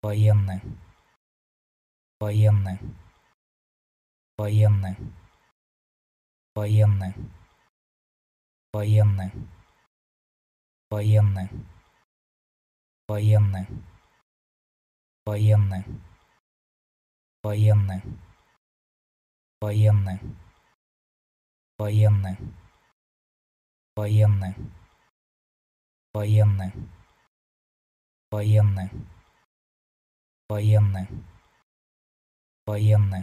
военные военные военные военные военные военные военные военные военные военные военные военные военные военные военные